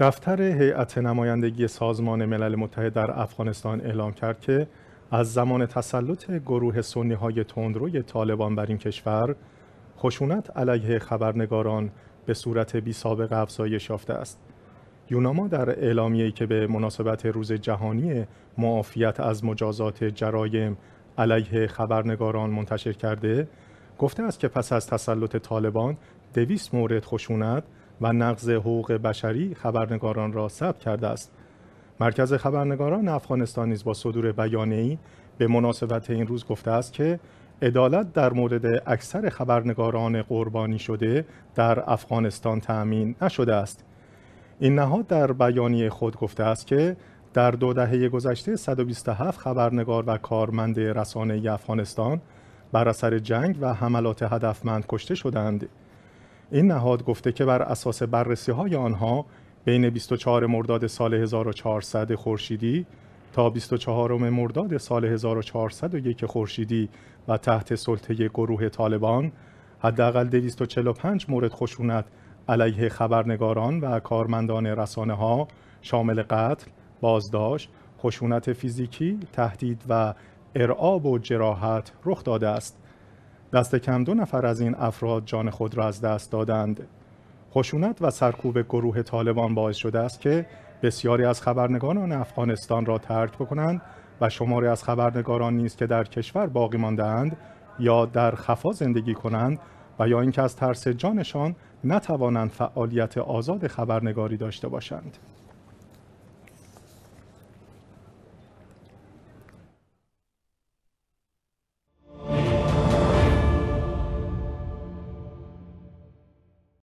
دفتر هیئت نمایندگی سازمان ملل متحد در افغانستان اعلام کرد که از زمان تسلط گروه سنی های تندروی طالبان بر این کشور خشونت علیه خبرنگاران به صورت بی سابق افزایش یافته است. یوناما در اعلامیه‌ای که به مناسبت روز جهانی معافیت از مجازات جرایم علیه خبرنگاران منتشر کرده گفته است که پس از تسلط طالبان دویست مورد خشونت و نقض حقوق بشری خبرنگاران را ثبت کرده است مرکز خبرنگاران افغانستان نیز با صدور بیانیه‌ای به مناسبت این روز گفته است که عدالت در مورد اکثر خبرنگاران قربانی شده در افغانستان تأمین نشده است این نهاد در بیانیه خود گفته است که در دو دهه گذشته 127 خبرنگار و کارمند رسانه افغانستان بر اثر جنگ و حملات هدفمند کشته شدند این نهاد گفته که بر اساس بررسی های آنها بین 24 مرداد سال 1400 خورشیدی تا 24 مرداد سال 1401 خورشیدی و تحت سلطه گروه طالبان حداقل 245 مورد خشونت علیه خبرنگاران و کارمندان رسانه ها شامل قتل، بازداشت، خشونت فیزیکی، تهدید و ارعاب و جراحت رخ داده است. دست کم دو نفر از این افراد جان خود را از دست دادند. خشونت و سرکوب گروه طالبان باعث شده است که بسیاری از خبرنگاران افغانستان را ترک بکنند و شماری از خبرنگاران نیز که در کشور باقی ماندهاند یا در خفا زندگی کنند و یا اینکه از ترس جانشان نتوانند فعالیت آزاد خبرنگاری داشته باشند.